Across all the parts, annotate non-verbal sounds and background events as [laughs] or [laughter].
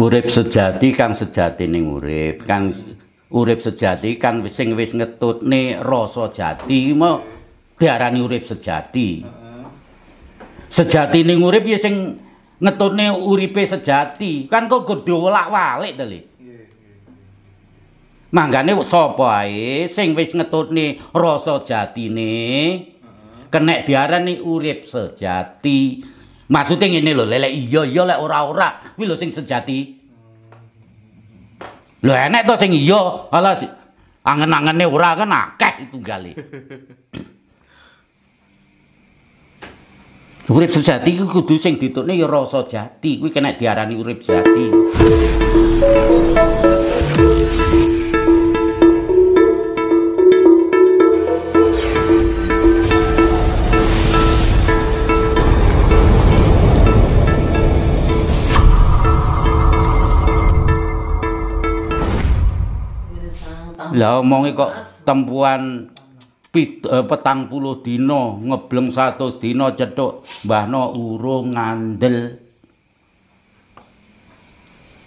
urip sejati kan sejati ning urip kan urip sejati kan sing wis ngetutne rasa jati mau diarani urip sejati sejati ning ngurip ya sing ngetutne uripe sejati kan kok gedhe walak-walik to Manggane sapa ae sing wis ngetutne rasa jatine kenek diarani urip sejati. Maksudnya ngene lho, lelek iya iya lek ora-ora, kuwi lho sing sejati. Lho enek to sing iya, ala si angen-angene ora kan akeh itu gale. [laughs] Urip sejati ku kudu sing ditukne ya rasa jati, kuwi kena diarani urip sejati. lah omongi kok tempuan eh, petang puluh dino ngebleng satu dino cedok mbah no urung ngandel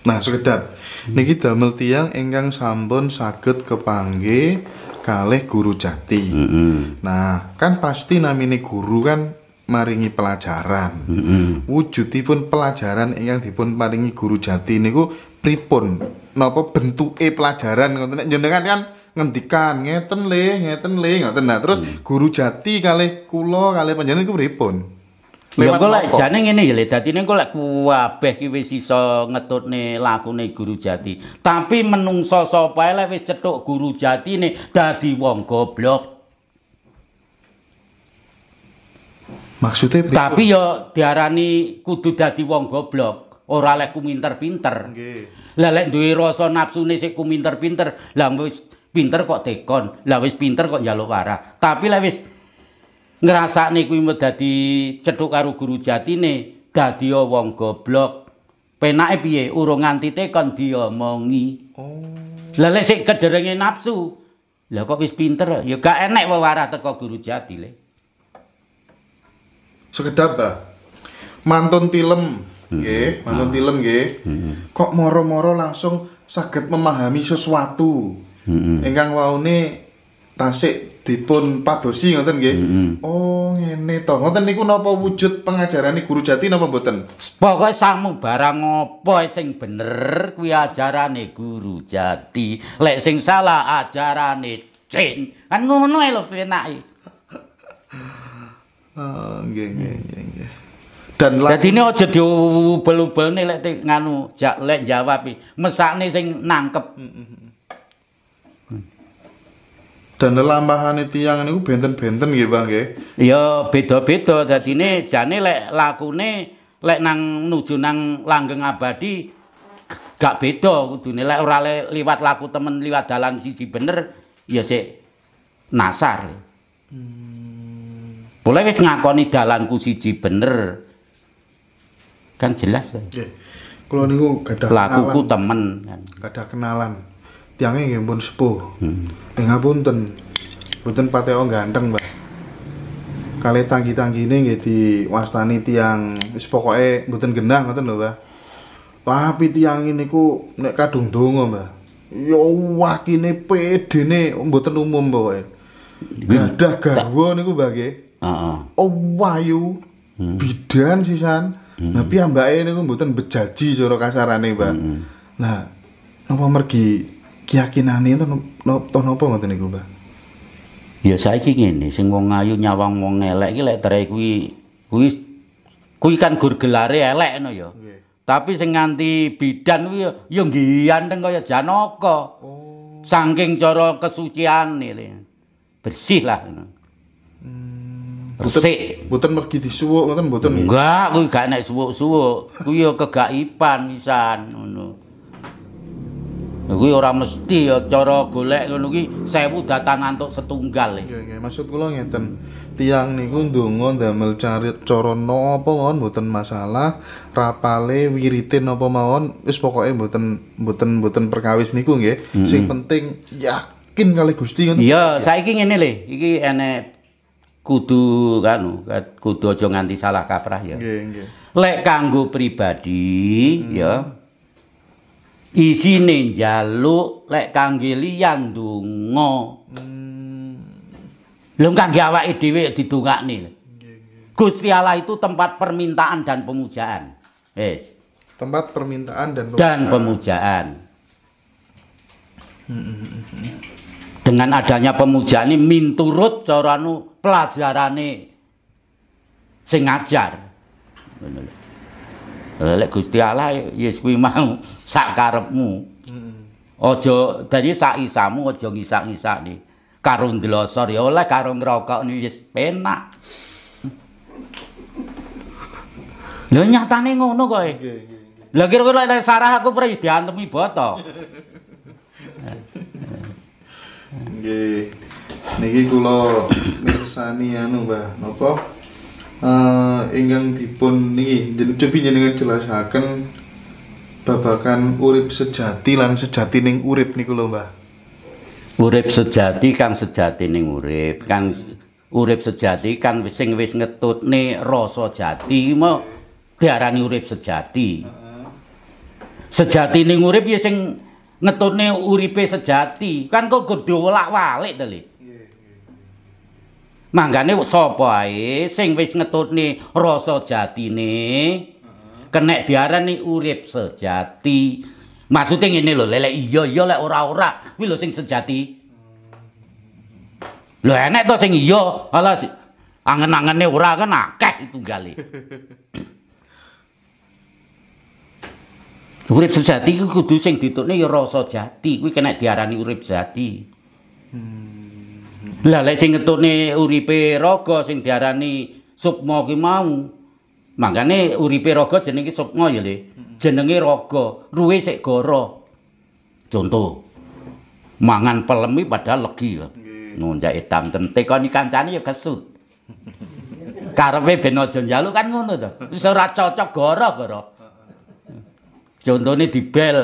nah sekedap hmm. niki damel tiang ingkang sampun saged kepangge kalih guru jati hmm. nah kan pasti namini guru kan maringi pelajaran. Mm -hmm. Wujudipun pelajaran yang dipun maringi guru jati niku pripun napa bentuke pelajaran ngoten nek jenengan kan ngendikan ngeten le ngeten le ngoten nah terus hmm. guru jati kali kula kali panjenengan iku pripun ya, Lewat kok lek jane ngene ya lek dadine kok lek kabeh ki wis iso ngetutne lakune guru jati tapi menungso sapa lek wis cetuk guru jati nih. dadi wong goblok Maksudnya Tapi ya diarani kudu dadi wong goblok. ora lek kuminter-pinter. Nggih. Lah lek duwe rasa nafsune sik kuminter-pinter, lah wis pinter kok tekon, lah wis pinter kok njaluk warah. Tapi lek wis ngrasakne kuwi dadi cethuk karo guru jatine, dadi wong goblok. Penake piye? Urung nganti tekon diomongi. Oh. Lah lek sik kederenge nafsu, lah kok wis pinter ya gak enek warah teko guru jati le. Sekedap ta? Mantun tilem. nggih, nonton hmm. film ah. nggih. Hmm. Kok moro-moro langsung saged memahami sesuatu. Heeh. Hmm. Ingkang waune tasik dipun padosi ngoten nggih. Oh, ngene to. Ngoten niku napa wujud pengajaran guru jati napa mboten? Pokoke samung barang apa sing bener kuwi ajaranane guru jati. Lek sing salah ajaranane cin. Kan ngono ae lho penake. Oh, ah, nggih nggih nggih. dan lagi jadi ini aja diubel-ubel nih lek nganu jak lek jawab iki mesakne sing nangkep dan lelampahan itu yang ini benten-benten gitu bang ya iya beda-beda jadi ini jane lek lakune lek nang nuju nang langgeng abadi gak beda kudu ne lek ora liwat laku temen liwat dalan siji bener ya sik nasar hmm. boleh wis ngakoni dalanku siji bener kan jelas ya. Kalau niku gak ada temen kan. ada kenalan. Tiangnya nggih pun sepuh. Hmm. Dengan punten. Punten pateo ganteng, Mbak. Kali tangki tangki ini nggih diwastani tiang wis pokoke mboten gendang ngoten lho, Mbak. Tapi tiang ini ku nek kadung donga, Mbak. Ya wakine pedene mboten umum pokoke. Hmm. Gadah garwa niku, Mbak Heeh. Oh, wayu. Hmm. Bidan sisan. Mm. Nah, piye mbake niku mboten bejaji cara kasarane, Mbak. Nah, mm-hmm. napa mergi keyakinane itu napa napa ngoten niku, Mbak? Ya saiki ngene, sing wong ayu nyawang wong elek iki lek dere kuwi kuwi kuwi kan gur gelare elek ngono ya. Tapi sing nganti bidan kuwi ya ngganteng kaya Janaka. Oh. Saking cara kesuciane Bersih lah. Hmm. Resik. Mboten mergi disuwuk ngoten mboten. Enggak, kuwi gak enak suwuk-suwuk. Kuwi ya kegaipan pisan ngono. Kuwi ya ora mesti ya cara golek ngono kuwi sewu datan antuk setunggal. E. Nggih, nggih. Maksud kula ngeten. Tiang niku ndonga ndamel cari cara napa mawon mboten masalah, rapale wiritin napa mawon wis pokoke mboten mboten mboten perkawis niku nggih. Mm -hmm. Sing penting yakin kali Gusti kan? Iya, ingin ini, lho, iki enak kudu kan kudu aja nganti salah kaprah ya. Nggih, nggih. Lek kanggo pribadi hmm. ya isine njaluk lek kangge liyan donga. Hmm. Lho kangge awake dhewe ya didongakne. Gusti Allah itu tempat permintaan dan pemujaan. Yes. Tempat permintaan dan pemujaan. Dan pemujaan. Hmm. hmm, hmm, hmm. Dengan adanya pemujaan ini minturut coranu pelajarane sing ngajar. Ngono Lek Gusti Allah yes kuwi mau sak karepmu. ojo hmm. dadi sak isamu aja ngisak-ngisakne. Karo ndlosor ya oleh karo ngrokokne yes penak. Lho nyatane ngono kowe. Lha kira-kira lek sarah aku pres diantemi boto. Nggih. Niki kula [coughs] ngersani anu Mbah napa eh ingkang dipun niki njenengan njenengan jelasaken babakan urip sejati lan sejatining urip niku lho Mbah urip sejati kang sejatining urip kan urip sejati kan wis sing wis ngetutne rasa jati mau diarani urip sejati sejati ning urip ya sing ngetutne uripe sejati kan kok gedhe walak-walik to manggane sapa ae sing wis ngetutne rasa jatine kenek diarani urip sejati maksude ngene lho lelek iya iya lek ora-ora kuwi lho sing sejati lho enek to sing iya ala si, angen-angene ora kan akeh tunggale [coughs] urip sejati ku kudu sing ditutne ya rasa jati kuwi kenek diarani urip jati hmm. Lah lek sing ngetune uripe raga sing diarani sukma ki mau. Mangkane uripe raga jenenge sukma ya, Le. Jenenge raga, ruwe sik goro. Contoh. Mangan pelemi padahal legi ya. Nunjak edam tente kon iki kancane ya kesut. Karepe ben aja njaluk kan ngono to. Wis ora cocok goro-goro. Contone dibel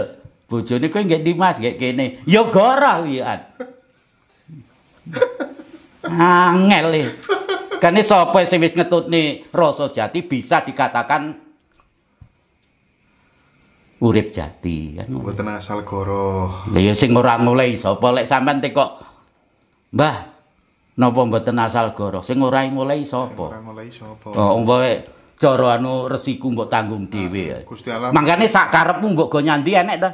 bojone kowe nggih Dimas nggih kene. Ya goro kuwi. [laughs] Angel e. nih. Karena sopo yang wis ngetut nih rasa jati bisa dikatakan urip jati kan. Buat asal goro. Iya sing orang mulai sopo lek sampean tekok Mbah Nopo mbak asal goro, sing ora mulai sopo. Sing mulai sopo. Oh, umpoe coro anu resiku mbok tanggung dewi. Ah, Gusti Allah. Mangkane sak karepmu mbak go nyandi enek ta?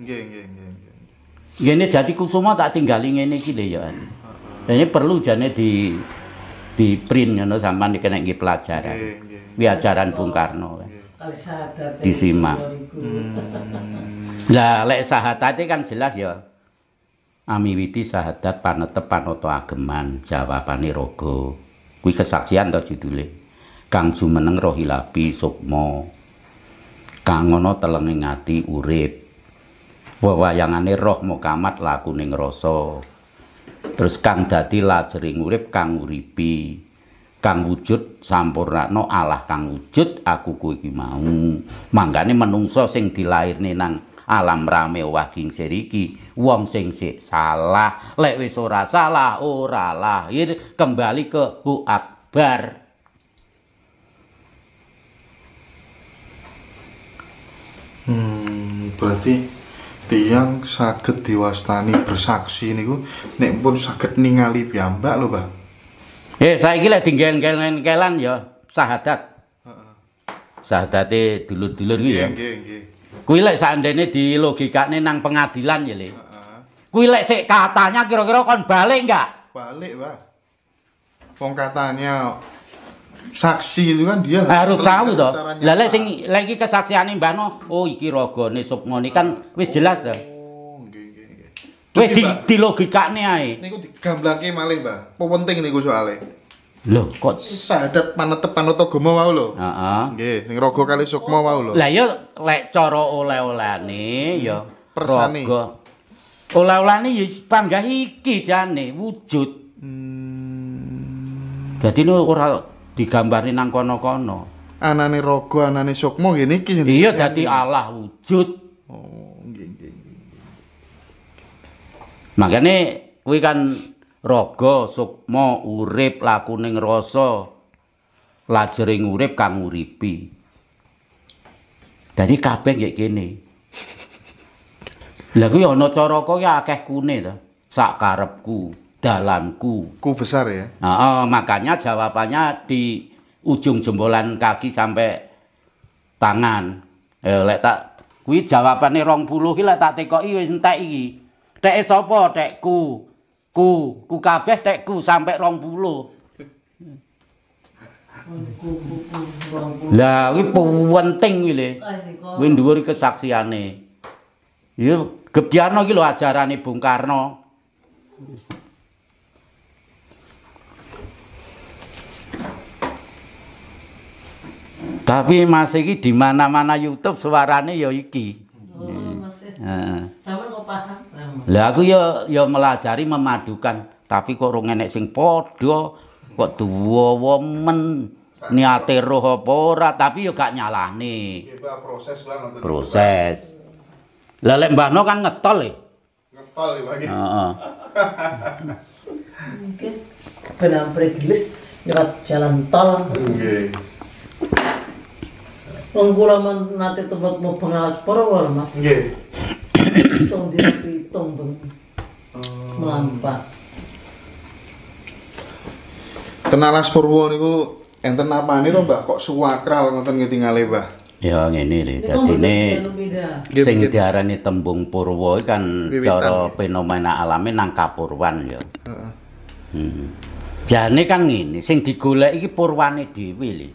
Nggih, nggih, nggih. Gini jadi kusuma tak tinggalin ini kile ya. Ah. Nah, ini perlu jane di di print ngono sampean dikena iki pelajaran. Nggih, ajaran Bung Karno. Disimak. Hmm. Lah lek sahatate kan jelas ya. Amiwiti sahadat panetep panoto ageman jawabane rogo. Kuwi kesaksian to judule. Kang jumeneng rohilapi sukma. Kang telengingati telenging ati urip. Wewayangane roh mukamat lakune ngrasa. Terus kang dadi lajering urip kang uripi. Kang wujud sampurnakno Allah kang wujud aku kuwi iki mau. Mangkane menungso sing dilairne nang alam rame waging seriki wong sing sik salah lek wis ora salah ora lahir kembali ke hu akbar hmm berarti tiang sakit diwastani bersaksi niku nek pun saged ningali piyambak lho, Pak. Eh, saya saiki lek dinggel-gelen ya syahadat. Heeh. Syahadate dulur-dulur kuwi ya. Nggih, nggih. Kuwi lek seandainya dilogikane nang pengadilan ya, Le. Heeh. Kuwi lek sik katanya kira-kira kon balik nggak? Balik, Pak. Wong katanya saksi itu kan dia harus tahu toh lah lek sing lagi kesaksiane Mbah No oh iki rogone Sukmo ni kan wis jelas toh oh, Wes di, di logika ini ay. Niku digamblangi malih mbak. penting niku soalnya. Lo kok sadat panetep panoto gomo wau lo. Ah. Gue sing rogo kali sukmo wau lo. Lah yo lek coro oleh oleh nih hmm, yo. Persani. Rogo. Oleh oleh nih panggah iki jane wujud. Hmm. Jadi digambarin nang kono-kono. Anane raga, anane sukma ngene iki. Iya dadi Allah wujud. Oh, Makane kuwi kan raga, sukma, urip, lakune ngrasa lajering urip kang nguripi. Dadi kabeh nggih kene. Lah kuwi ana caraka ki akeh kune to sak karepku. dalamku. Ku besar ya. Nah, oh, makanya jawabannya di ujung jempolan kaki sampai tangan. Eh, lek tak kuwi jawabane 20 iki lek tak tekoki wis entek iki. Teke sapa? Tekku. Ku, ku kabeh tekku sampai 20. Lah kuwi penting kuwi le. Kuwi dhuwur kesaksiane. Ya Gebyarno iki lho ajarane Bung Karno. Tapi Mas iki di mana-mana YouTube suarane ya iki. Oh, Mas. Heeh. Sampeyan paham? Nah, lah aku ya ya melajari memadukan, tapi kok ora enek sing padha, kok duwa men niate roh apa ora, tapi ya gak nyalane. proses lah nonton. Proses. Lah lek Mbahno kan ngetol e. Ngetol e ya, bagi. Ya? Heeh. Mungkin penampre pregilis lewat jalan tol. Nggih. Pengkulaman nanti tempat mau pengawas perwar mas. Iya. Hitung di hitung bang. Oh. Tenalas Purwo niku enten apa nih tuh mbak? kok suwakral ngoten ngetingale Mbah? Ya ngene lho, dadine sing diarani tembung purwa kan cara fenomena alami nang kapurwan ya. Heeh. Hmm. Jane kan ngene, sing digoleki iki purwane dhewe lho.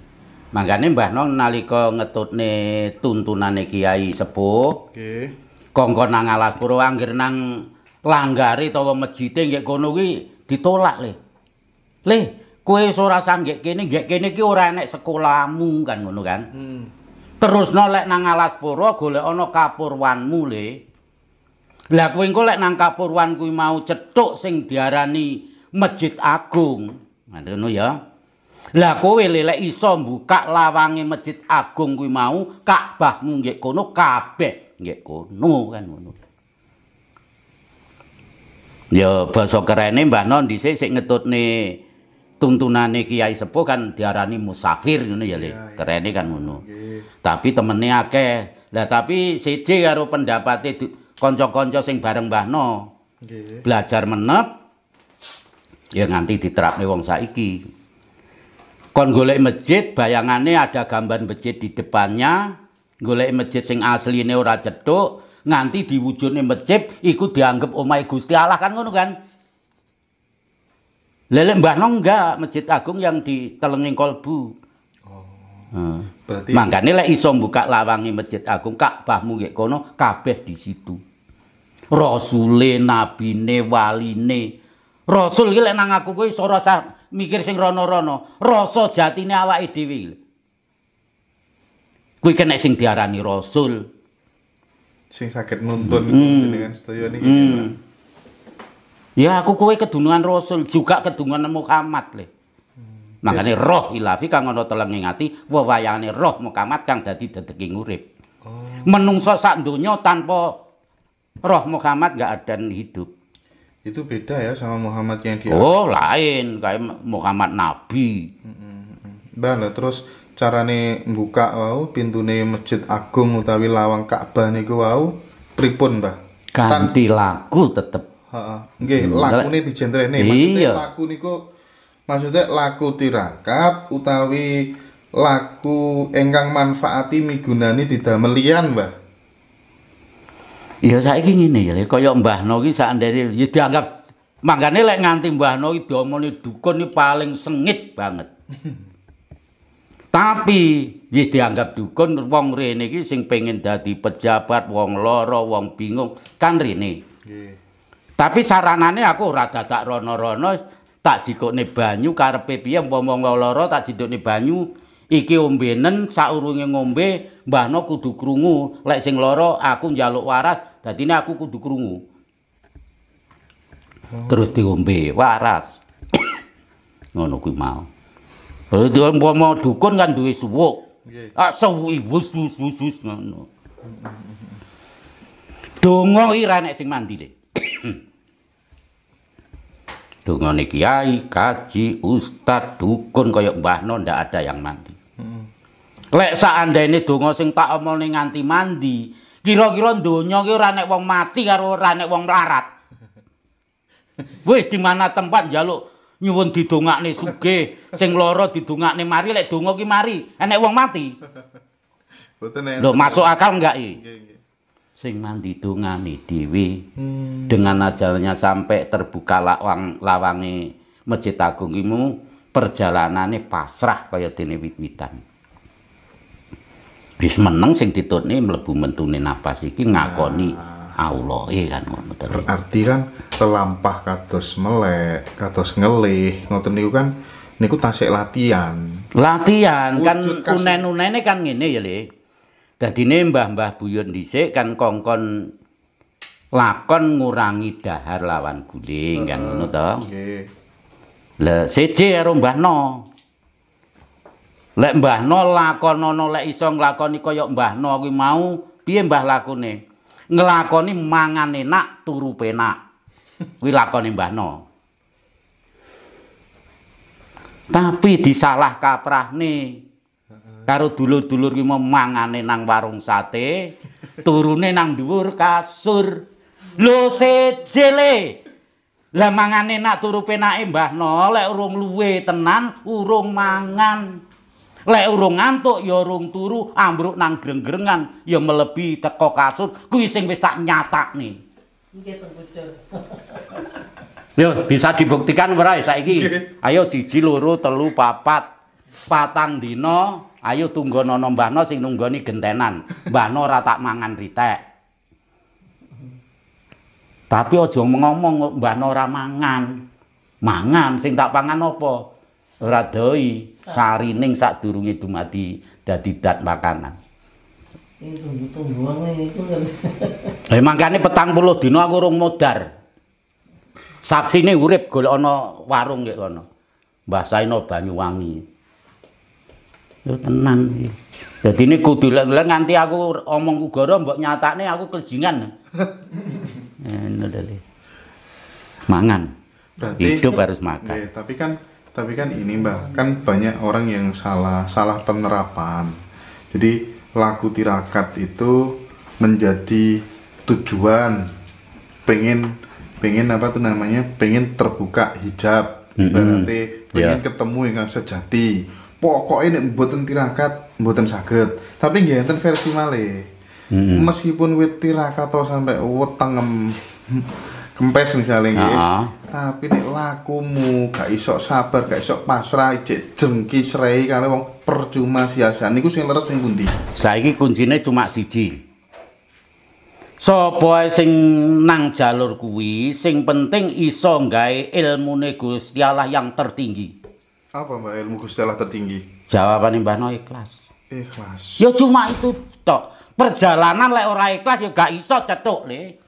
Mangkane Mbah Nong nalika ngetutne tuntunane Kiai Sepuh. Nggih. Kongkon nang alas pura anggere nang langgare utawa mejite nggih kono kuwi ditolak le. Le, kowe iso rasa nggih kene nggih kene iki ora enek sekolahmu kan ngono kan. Hmm. Terus nolek nang alas pura golek kapurwanmu le. Lah kowe engko lek nang kapurwan kuwi mau cethuk sing diarani Masjid Agung. Ngono ya. Hmm. Lah kowe lelek iso mbuka lawange masjid agung kuwi mau, Ka'bahmu nggih kono kabeh nggih kono kan ngono. Ya basa kerene Mbah Non dhisik sik ngetutne tuntunane kiai sepuh kan diarani musafir ngono ya, ya, Kerene kan ngono. Tapi temene akeh. Lah tapi siji karo pendapate kanca-kanca sing bareng Mbah No. Belajar menep ya nganti diterapne wong saiki. kon golek masjid bayangannya ada gambar masjid di depannya golek masjid sing asline ora cethuk nganti diwujudne masjid ikut dianggap omahe Gusti Allah kan ngono kan lele Mbah Nong enggak masjid agung yang di Telenging Kolbu. Oh. Hmm. Berarti makane lek iso buka lawangi masjid agung Ka'bahmu gak kono kabeh di situ. Rasule, nabine, waline. Rasul iki nang aku koi sorosan mikir sing rono-rono, rasa jatine awake dhewe. Kuwi kenek sing diarani rasul. Sing saged nuntun hmm. sedaya niki. Hmm. Ya aku kowe kedunungan rasul juga kedunuan Muhammad le. Hmm. Makane yeah. roh ilafi kang ana teleng ngati wewayane roh Muhammad kang dadi dedeki ngurip. Oh. Menungso sak donya tanpa roh Muhammad gak ada hidup. itu beda ya sama Muhammad yang dia oh lain kayak Muhammad Nabi Mbah lah terus carane buka Wow pintu nih masjid agung utawi lawang Ka'bah niku Wow pripun Mbah ganti laku tetep heeh di lakune nih. maksudnya laku iya. laku niku maksudnya laku tirakat utawi laku enggang manfaati migunani tidak melian Mbah Ya saiki ngene ya kaya Mbahno iki sakandere ya dianggap mangane lek nganti Mbahno iki domone dukun iki paling sengit banget. Tapi wis dianggap dukun wong rene iki sing pengen dadi pejabat, wong lara, wong bingung kan rene. Tapi saranane aku ora dadak rono-rono tak jikone banyu karepe piye umpama wong lara tak jindukne banyu iki ombenen saurunge ngombe Mbahno no kudu krungu, lek sing loro aku njaluk waras, dadi aku kudu krungu. Oh. Terus diombe waras. [coughs] Ngono kuwi mau. Lha diombe dukun kan duwe suwuk. Nggih. Ah suwi wus wus wus ngono. Dongo ira nek sing mandi le. [coughs] Dongone kiai, kaji, ustad, dukun kaya mbahno ndak ada yang mandi. Lek seandainya dongo sing tak omong ni nganti mandi, kira-kira dunya ki ora nek wong mati karo ora nek wong larat. [laughs] Wis di mana tempat njaluk nyuwun didongakne sugih, sing lara didongakne mari lek donga ki mari, enek wong mati. [laughs] Boten nek. masuk akal enggak iki? Sing mandi dongane dhewe hmm. dengan ajalnya sampai terbuka lawang lawange Masjid Agung iki perjalanane pasrah kaya dene wit-witan. wis meneng sing ditutne mlebu mentune napas iki ngakoni ah. Allah ya kan ngono Berarti kan terlampah kados melek, kados ngelih, ngoten niku kan niku tasik latihan. Latihan kan unen-unene kan ngene ya, Le. Dadine mbah-mbah buyut dhisik kan kongkon lakon ngurangi dahar lawan guling kan ngono to. Nggih. Lah seje karo Mbah No. lek mbahno lakonono lek iso nglakoni kaya mbahno, No kuwi mau piye Mbah lakune nglakoni mangan enak turu penak kuwi lakone Mbah tapi disalah kaprah nih karo dulur-dulur ki mau mangane nang warung sate turune nang dhuwur kasur lo sejele lah mangane nak turu penake Mbah lek urung luwe tenan urung mangan Lek urung ngantuk ya urung turu, ambruk nang greng-grengan ya melebi teko kasur, kuwi sing wis tak nyatakne. Nggih, Yo ya, bisa dibuktikan ora saiki. Ayo siji loro telu papat. Patang dino. ayo tunggono mbahno sing nunggoni gentenan. Mbahno ora tak mangan ritek. Tapi aja ngomong mbahno ora mangan. Mangan sing tak pangan apa? ora doi sarining sadurunge dumati dadi dat makanan. Eh, eh mangkane petang puluh dina aku rung modar. Saksine urip golek ana warung nggih kono. Mbah Saino Banyuwangi. Yo tenan iki. Dadi ini kudu lek nganti aku omong ugoro mbok nyatane aku kejingan. [laughs] Eh, Mangan. Berarti, Hidup harus makan. Ya, tapi kan tapi kan ini mbak kan banyak orang yang salah salah penerapan jadi laku tirakat itu menjadi tujuan pengen pengen apa tuh namanya pengen terbuka hijab mm-hmm. berarti pengen yeah. ketemu yang sejati pokoknya ini buatan tirakat buatan sakit tapi nggak versi male mm-hmm. meskipun wit tirakat atau sampai wetengem kempes misalnya uh-huh. tapi nek lakumu gak iso sabar gak iso pasrah ijek jengki srei karo wong percuma sia-sia niku sing leres sing pundi saiki kuncine cuma siji sapa sing nang jalur kuwi sing penting iso gawe ilmune Gusti Allah yang tertinggi apa mbak ilmu Gusti Allah tertinggi Jawaban mbah no ikhlas ikhlas yo cuma itu tok perjalanan lek ora ikhlas yo gak iso cetuk le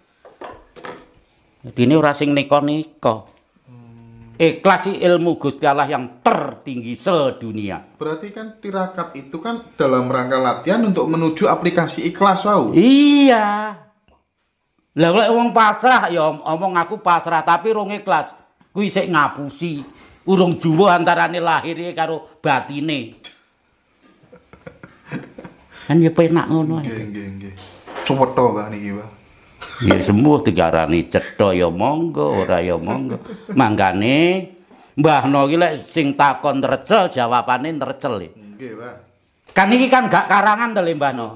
ini racing sing niko nika hmm. Ikhlas ilmu Gusti Allah yang tertinggi sedunia. Berarti kan tirakat itu kan dalam rangka latihan untuk menuju aplikasi ikhlas wow Iya. Lah lek wong pasrah ya omong aku pasrah tapi rong ikhlas. Kuwi sik ngapusi urung juwa antarane lahirnya karo batine. [laughs] kan ya penak ngono. Nggih nggih nggih. Cewetho niki, Ya sembuh digarani cetha ya monggo ora ya monggo. Mangkane Mbah No iki lek sing takon trecel jawabane trecel. Nggih, Pak. Kan iki kan gak karangan to le Mbah No.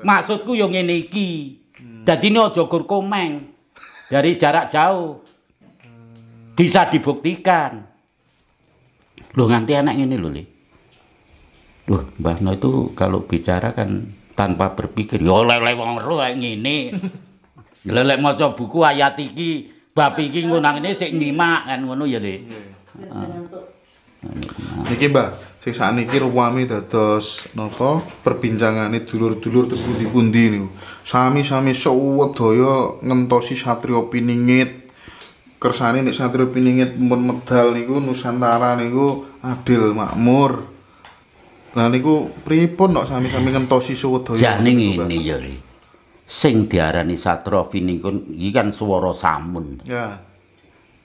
Maksudku ya ngene iki. Hmm. Dadine aja gur komeng. Dari jarak jauh. Hmm. Bisa dibuktikan. Loh nganti enak ngene lho, Le. Duh, Mbah No itu kalau bicara kan tanpa berpikir. Ya oleh-oleh wong ngene. [laughs] Lelek lek maca buku ayat iki bab iki ngunang ini sik nyimak kan ngono ya, Dik. Iya, iya. Niki, Mbak, siksaan niki ruwami dados napa perbincangane dulur-dulur teng pundi-pundi niku. Sami-sami sedaya ngentosi satrio piningit. Kersane nek satrio piningit mun medal niku Nusantara niku adil makmur. Lah niku pripun kok sami-sami ngentosi sedaya. Jane ngene ya, Ri. sing diarani satrofi niku iki kan swara samun. Ya.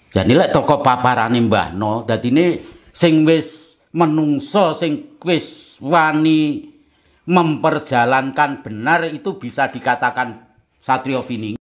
Jadi lek toko paparane Mbahno dadine sing wis menungso sing wis wani memperjalankan benar itu bisa dikatakan Satrio Vining.